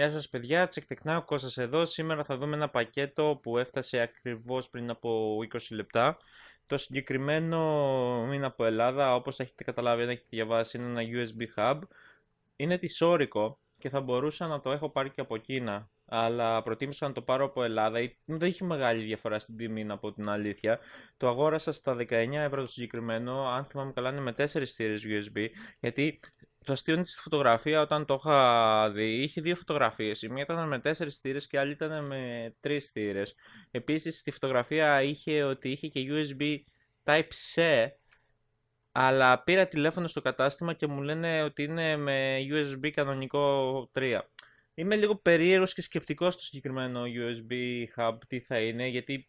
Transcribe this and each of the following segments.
Γεια σας παιδιά, τσεκτεκνά ο Κώστας εδώ. Σήμερα θα δούμε ένα πακέτο που έφτασε ακριβώς πριν από 20 λεπτά. Το συγκεκριμένο μήνα από Ελλάδα, όπως έχετε καταλάβει, δεν έχετε διαβάσει, είναι ένα USB hub. Είναι τη Σόρικο και θα μπορούσα να το έχω πάρει και από Κίνα. Αλλά προτίμησα να το πάρω από Ελλάδα. Ε, δεν έχει μεγάλη διαφορά στην τιμή, από την αλήθεια. Το αγόρασα στα 19 ευρώ το συγκεκριμένο. Αν θυμάμαι καλά, είναι με 4 στήρες USB. Γιατί το αστείο είναι στη φωτογραφία, όταν το είχα δει, είχε δύο φωτογραφίες. Η μία ήταν με τέσσερις θύρε και η άλλη ήταν με τρεις θύρε. Επίσης, στη φωτογραφία είχε ότι είχε και USB Type-C, αλλά πήρα τηλέφωνο στο κατάστημα και μου λένε ότι είναι με USB κανονικό 3. Είμαι λίγο περίεργος και σκεπτικός στο συγκεκριμένο USB hub, τι θα είναι, γιατί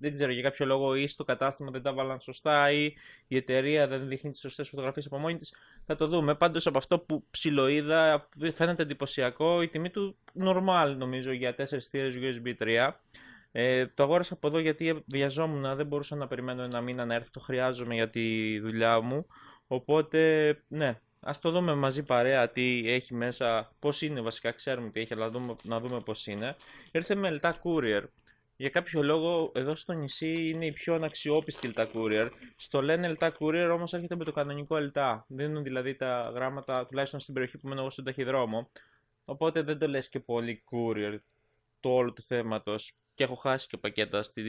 δεν ξέρω για κάποιο λόγο ή στο κατάστημα δεν τα βάλαν σωστά ή η εταιρεία δεν δείχνει τις σωστές φωτογραφίες από μόνη της. Θα το δούμε. Πάντως από αυτό που ψιλοείδα φαίνεται εντυπωσιακό η τιμή του normal νομίζω για 4 θύρες USB 3. Ε, το αγόρασα από εδώ γιατί βιαζόμουν, δεν μπορούσα να περιμένω ένα μήνα να έρθει, το χρειάζομαι για τη δουλειά μου. Οπότε, ναι, ας το δούμε μαζί παρέα τι έχει μέσα, πώς είναι βασικά, ξέρουμε τι έχει, αλλά να δούμε πώς είναι. Ήρθε με courier, για κάποιο λόγο εδώ στο νησί είναι η πιο αναξιόπιστη Ελτά Courier. Στο λένε Ελτά Courier όμως έρχεται με το κανονικό Ελτά. Δίνουν δηλαδή τα γράμματα, τουλάχιστον στην περιοχή που μένω εγώ στον ταχυδρόμο. Οπότε δεν το λες και πολύ Courier το όλο του θέματος. Και έχω χάσει και πακέτα στη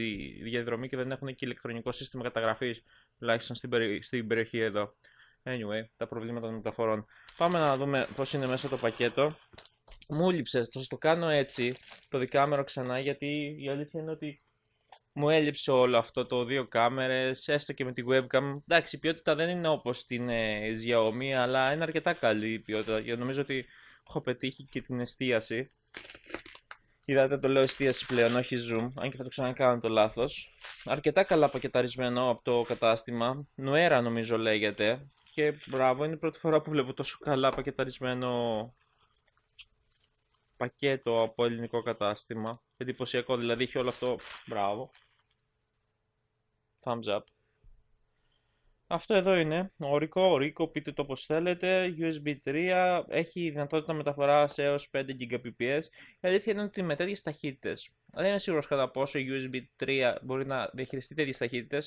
διαδρομή και δεν έχουν και ηλεκτρονικό σύστημα καταγραφής, τουλάχιστον στην, στην περιοχή εδώ. Anyway, τα προβλήματα των μεταφορών. Πάμε να δούμε πώς είναι μέσα το πακέτο. Μου έλειψε. Θα σας το κάνω έτσι το δικάμερο ξανά γιατί η αλήθεια είναι ότι μου έλειψε όλο αυτό το δύο κάμερες. έστω και με τη webcam. Εντάξει, η ποιότητα δεν είναι όπως την ε, Xiaomi, αλλά είναι αρκετά καλή η ποιότητα. Για νομίζω ότι έχω πετύχει και την εστίαση. Είδατε το λέω εστίαση πλέον, όχι zoom, αν και θα το ξανακάνω το λάθος. Αρκετά καλά πακεταρισμένο από το κατάστημα. Νοέρα νομίζω λέγεται. Και μπράβο, είναι η πρώτη φορά που βλέπω τόσο καλά πακεταρισμένο πακέτο από ελληνικό κατάστημα. Εντυπωσιακό, δηλαδή έχει όλο αυτό. Μπράβο. Thumbs up. Αυτό εδώ είναι, ορικό, ορικό, πείτε το όπως θέλετε, USB 3, έχει δυνατότητα μεταφοράς έως 5 Gbps. Η αλήθεια είναι ότι με τέτοιες ταχύτητες. δεν είμαι σίγουρος κατά πόσο η USB 3 μπορεί να διαχειριστεί τέτοιες ταχύτητες.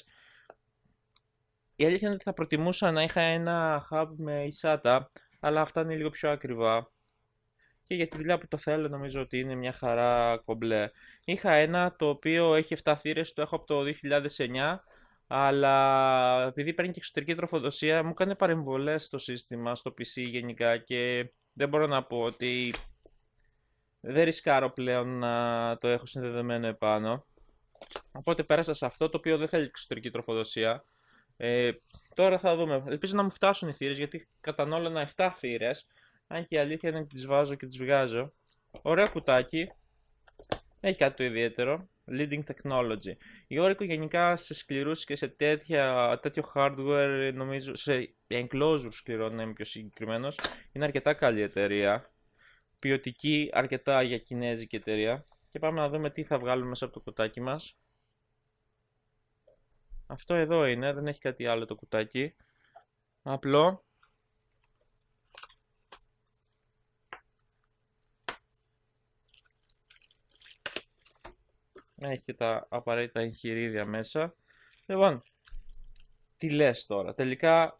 Η αλήθεια είναι ότι θα προτιμούσα να είχα ένα hub με SATA αλλά αυτά είναι λίγο πιο ακριβά και για τη δουλειά που το θέλω νομίζω ότι είναι μια χαρά κομπλέ. Είχα ένα το οποίο έχει 7 θύρες, το έχω από το 2009, αλλά επειδή παίρνει και εξωτερική τροφοδοσία μου κάνει παρεμβολές στο σύστημα, στο PC γενικά και δεν μπορώ να πω ότι δεν ρισκάρω πλέον να το έχω συνδεδεμένο επάνω. Οπότε πέρασα σε αυτό το οποίο δεν θέλει εξωτερική τροφοδοσία. Ε, τώρα θα δούμε. Ελπίζω να μου φτάσουν οι θύρες γιατί κατανόλωνα 7 θύρες αν και η αλήθεια είναι ότι τις βάζω και τις βγάζω. Ωραίο κουτάκι. Έχει κάτι το ιδιαίτερο. Leading Technology. Η Oracle γενικά σε σκληρούς και σε τέτοια, τέτοιο hardware, νομίζω, σε enclosure σκληρό να είμαι πιο συγκεκριμένος, είναι αρκετά καλή εταιρεία. Ποιοτική αρκετά για κινέζικη εταιρεία. Και πάμε να δούμε τι θα βγάλουμε μέσα από το κουτάκι μας. Αυτό εδώ είναι, δεν έχει κάτι άλλο το κουτάκι. Απλό. Έχει και τα απαραίτητα εγχειρίδια μέσα. Λοιπόν, τι λες τώρα. Τελικά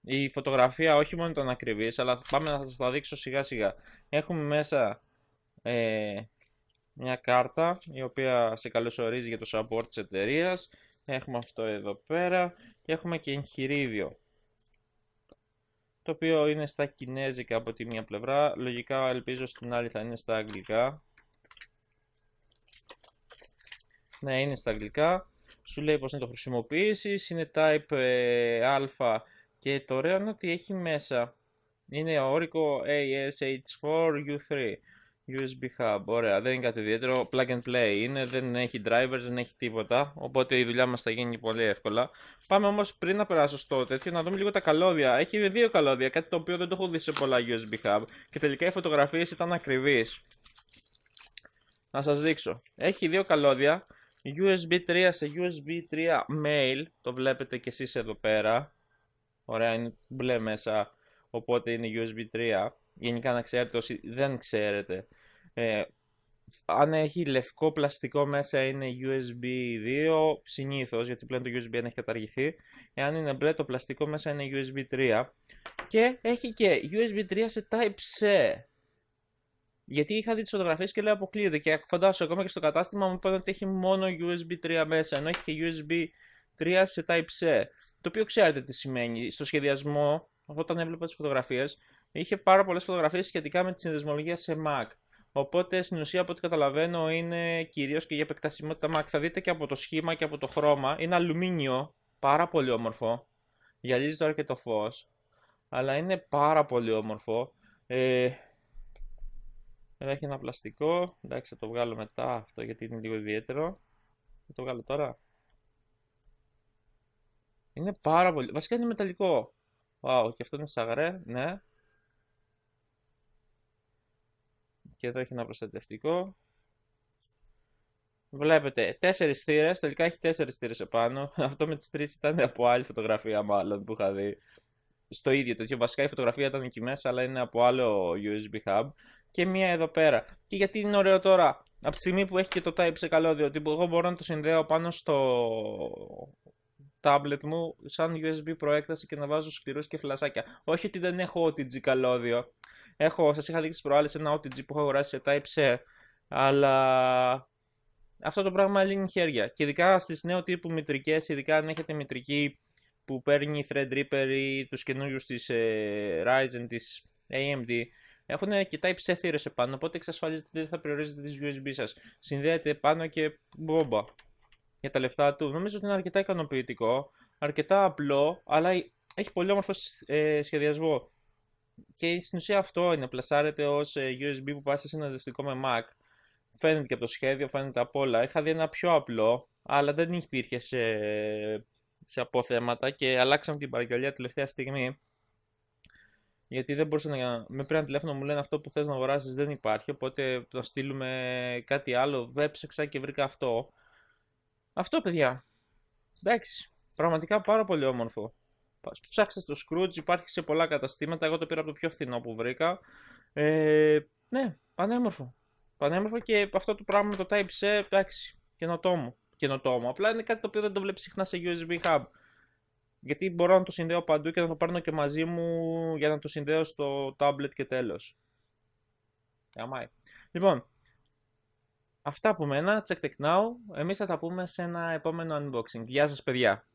η φωτογραφία όχι μόνο ήταν ακριβής, αλλά πάμε να σας τα δείξω σιγά σιγά. Έχουμε μέσα ε, μια κάρτα η οποία σε καλωσορίζει για το support της εταιρείας. Έχουμε αυτό εδώ πέρα και έχουμε και εγχειρίδιο το οποίο είναι στα κινέζικα από τη μία πλευρά, λογικά ελπίζω στην άλλη θα είναι στα αγγλικά Ναι, είναι στα αγγλικά. Σου λέει πώς να το χρησιμοποιήσεις. Είναι type ε, α και το ωραίο είναι ότι έχει μέσα. Είναι όρικο ASH4 U3. USB Hub, ωραία, δεν είναι κάτι ιδιαίτερο, plug and play είναι, δεν έχει drivers, δεν έχει τίποτα, οπότε η δουλειά μας θα γίνει πολύ εύκολα. Πάμε όμως πριν να περάσω στο τέτοιο, να δούμε λίγο τα καλώδια. Έχει δύο καλώδια, κάτι το οποίο δεν το έχω δει σε πολλά USB Hub και τελικά οι φωτογραφίες ήταν ακριβείς. Να σας δείξω. Έχει δύο καλώδια, USB 3 σε USB 3 mail, το βλέπετε και εσείς εδώ πέρα. Ωραία, είναι μπλε μέσα, οπότε είναι USB 3. Γενικά να ξέρετε όσοι δεν ξέρετε. Ε, αν έχει λευκό πλαστικό μέσα είναι USB 2, συνήθως, γιατί πλέον το USB 1 έχει καταργηθεί. Εάν είναι μπλε το πλαστικό μέσα είναι USB 3. Και έχει και USB 3 σε Type-C. Γιατί είχα δει τις φωτογραφίες και λέω αποκλείεται. Και φαντάζομαι ακόμα και στο κατάστημα μου είπαν ότι έχει μόνο USB 3 μέσα, ενώ έχει και USB 3 σε Type-C. Το οποίο ξέρετε τι σημαίνει. Στο σχεδιασμό, όταν έβλεπα τις φωτογραφίες, είχε πάρα πολλές φωτογραφίες σχετικά με τη συνδεσμολογία σε Mac. Οπότε στην ουσία από ό,τι καταλαβαίνω είναι κυρίως και για επεκτασιμότητα Mac. Θα δείτε και από το σχήμα και από το χρώμα. Είναι αλουμίνιο, πάρα πολύ όμορφο. Γυαλίζει τώρα και το φως, Αλλά είναι πάρα πολύ όμορφο. Ε, εδώ έχει ένα πλαστικό. Εντάξει, θα το βγάλω μετά αυτό γιατί είναι λίγο ιδιαίτερο. Θα το βγάλω τώρα. Είναι πάρα πολύ. Βασικά είναι μεταλλικό. Wow, και αυτό είναι σαγρέ, ναι. Και εδώ έχει ένα προστατευτικό. Βλέπετε, τέσσερις θύρες. Τελικά έχει τέσσερις θύρες επάνω. Αυτό με τις τρεις ήταν από άλλη φωτογραφία, μάλλον που είχα δει. Στο ίδιο τέτοιο. Βασικά η φωτογραφία ήταν εκεί μέσα, αλλά είναι από άλλο USB hub και μία εδώ πέρα. Και γιατί είναι ωραίο τώρα. Από τη στιγμή που έχει και το type c καλώδιο, ότι εγώ μπορώ να το συνδέω πάνω στο tablet μου σαν USB προέκταση και να βάζω σκληρούς και φλασάκια. Όχι ότι δεν έχω OTG καλώδιο. Έχω, σας είχα δείξει προάλλες ένα OTG που έχω αγοράσει σε Type-C, αλλά αυτό το πράγμα λύνει χέρια. Και ειδικά στις νέο τύπου μητρικές, ειδικά αν έχετε μητρική που παίρνει Threadripper ή τους καινούριους της ε, Ryzen, της AMD, έχουν αρκετά type επάνω, οπότε εξασφαλίζεται ότι δεν θα περιορίζετε τις USB σας. Συνδέεται επάνω και μπόμπα για τα λεφτά του. Νομίζω ότι είναι αρκετά ικανοποιητικό, αρκετά απλό, αλλά έχει πολύ όμορφο ε, σχεδιασμό. Και στην ουσία αυτό είναι, πλασάρεται ως ε, USB που πάει σε συναντητικό με Mac. Φαίνεται και από το σχέδιο, φαίνεται από όλα. Είχα δει ένα πιο απλό, αλλά δεν υπήρχε σε, σε αποθέματα και αλλάξαμε την παραγγελία τελευταία στιγμή. Γιατί δεν μπορούσα να. Με πήραν τηλέφωνο μου λένε αυτό που θες να αγοράσεις δεν υπάρχει. Οπότε θα στείλουμε κάτι άλλο. Βέψεξα και βρήκα αυτό. Αυτό, παιδιά. Εντάξει. Πραγματικά πάρα πολύ όμορφο. Ψάξτε στο Scrooge, υπάρχει σε πολλά καταστήματα. Εγώ το πήρα από το πιο φθηνό που βρήκα. Ε, ναι, πανέμορφο. Πανέμορφο και αυτό το πράγμα το Type-C, εντάξει, καινοτόμο. καινοτόμο. Απλά είναι κάτι το οποίο δεν το βλέπεις συχνά σε USB Hub γιατί μπορώ να το συνδέω παντού και να το παίρνω και μαζί μου για να το συνδέω στο tablet και τέλος. Λοιπόν, αυτά από μένα, check tech now, εμείς θα τα πούμε σε ένα επόμενο unboxing. Γεια σας παιδιά!